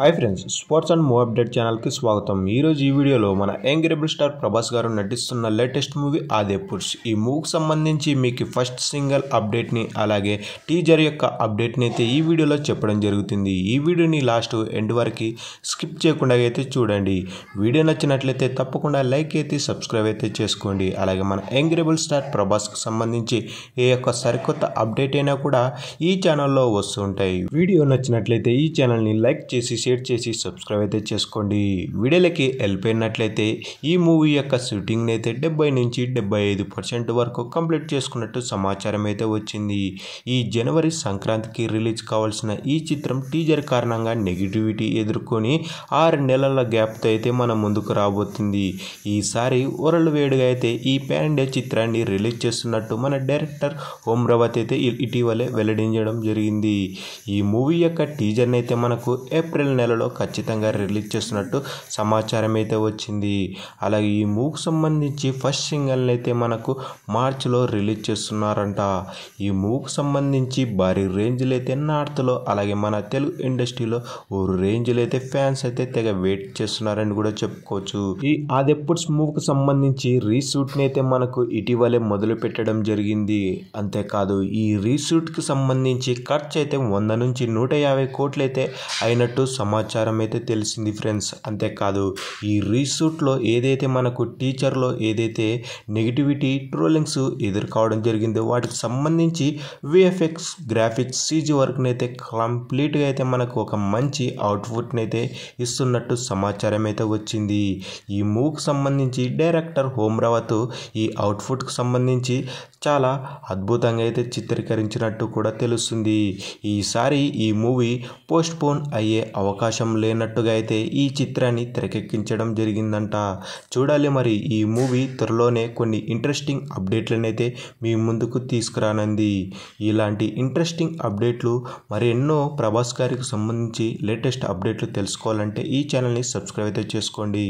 hi friends sports and move update ఛానల్కి స్వాగతం ఈరోజు ఈ వీడియోలో మన యంగ్ రెబుల్ స్టార్ ప్రభాస్ గారు నటిస్తున్న లేటెస్ట్ మూవీ ఆదే పురుష్ ఈ మూవీకి సంబంధించి మీకు ఫస్ట్ సింగల్ అప్డేట్ని అలాగే టీజర్ యొక్క అప్డేట్ని అయితే ఈ వీడియోలో చెప్పడం జరుగుతుంది ఈ వీడియోని లాస్ట్ ఎండ్ వరకు స్కిప్ చేయకుండా అయితే చూడండి వీడియో నచ్చినట్లయితే తప్పకుండా లైక్ అయితే సబ్స్క్రైబ్ అయితే చేసుకోండి అలాగే మన యంగ్ రెబుల్ స్టార్ ప్రభాస్కి సంబంధించి ఏ యొక్క సరికొత్త అప్డేట్ అయినా కూడా ఈ ఛానల్లో వస్తుంటాయి వీడియో నచ్చినట్లయితే ఈ ఛానల్ని లైక్ చేసి షేర్ చేసి సబ్స్క్రైబ్ అయితే చేసుకోండి వీడియోలకి వెళ్ళిపోయినట్లయితే ఈ మూవీ యొక్క షూటింగ్ని అయితే డెబ్బై నుంచి డెబ్బై ఐదు పర్సెంట్ వరకు కంప్లీట్ చేసుకున్నట్టు సమాచారం అయితే వచ్చింది ఈ జనవరి సంక్రాంతికి రిలీజ్ కావాల్సిన ఈ చిత్రం టీజర్ కారణంగా నెగిటివిటీ ఎదుర్కొని ఆరు నెలల గ్యాప్తో అయితే మన ముందుకు రాబోతుంది ఈసారి వరల్డ్ వేడిగా అయితే ఈ ప్యాండే చిత్రాన్ని రిలీజ్ చేస్తున్నట్టు మన డైరెక్టర్ ఓం రవత్ అయితే ఇటీవలే వెల్లడించడం జరిగింది ఈ మూవీ యొక్క టీజర్ని అయితే మనకు ఏప్రిల్ నెలలో ఖచ్చితంగా రిలీజ్ చేస్తున్నట్టు సమాచారం అయితే వచ్చింది అలాగే ఈ మూవ్కి సంబంధించి ఫస్ట్ సింగిల్ని అయితే మనకు మార్చిలో రిలీజ్ చేస్తున్నారంట ఈ మూవ్కి సంబంధించి భారీ రేంజ్లు అయితే నార్త్లో అలాగే మన తెలుగు ఇండస్ట్రీలో ఓ రేంజ్లు అయితే ఫ్యాన్స్ అయితే తెగ వెయిట్ చేస్తున్నారని కూడా చెప్పుకోవచ్చు ఈ ఆదెప్పుడ్స్ మూవ్కి సంబంధించి రీషూట్ని అయితే మనకు ఇటీవలే మొదలు పెట్టడం జరిగింది అంతేకాదు ఈ రీషూట్కి సంబంధించి ఖర్చు అయితే వంద నుంచి నూట యాభై అయితే అయినట్టు సమాచారం అయితే తెలిసింది ఫ్రెండ్స్ అంతేకాదు ఈ రీసూట్లో ఏదైతే మనకు టీచర్లో ఏదైతే నెగిటివిటీ ట్రోలింగ్స్ ఎదుర్కోవడం జరిగిందో వాటికి సంబంధించి విఎఫ్ఎక్స్ గ్రాఫిక్స్ సీజీ వర్క్ని అయితే కంప్లీట్గా అయితే మనకు ఒక మంచి అవుట్పుట్ని అయితే ఇస్తున్నట్టు సమాచారం అయితే వచ్చింది ఈ మూవ్కి సంబంధించి డైరెక్టర్ హోమ్ రావత్ ఈ అవుట్పుట్కి సంబంధించి చాలా అద్భుతంగా అయితే చిత్రీకరించినట్టు కూడా తెలుస్తుంది ఈసారి ఈ మూవీ పోస్ట్ పోన్ అయ్యే అవకాశం అవకాశం లేనట్టుగా అయితే ఈ చిత్రాన్ని తెరకెక్కించడం జరిగిందంట చూడాలి మరి ఈ మూవీ త్వరలోనే కొన్ని ఇంట్రెస్టింగ్ అప్డేట్లనైతే మీ ముందుకు తీసుకురానంది ఇలాంటి ఇంట్రెస్టింగ్ అప్డేట్లు మరెన్నో ప్రభాస్ గారికి సంబంధించి లేటెస్ట్ అప్డేట్లు తెలుసుకోవాలంటే ఈ ఛానల్ని సబ్స్క్రైబ్ అయితే చేసుకోండి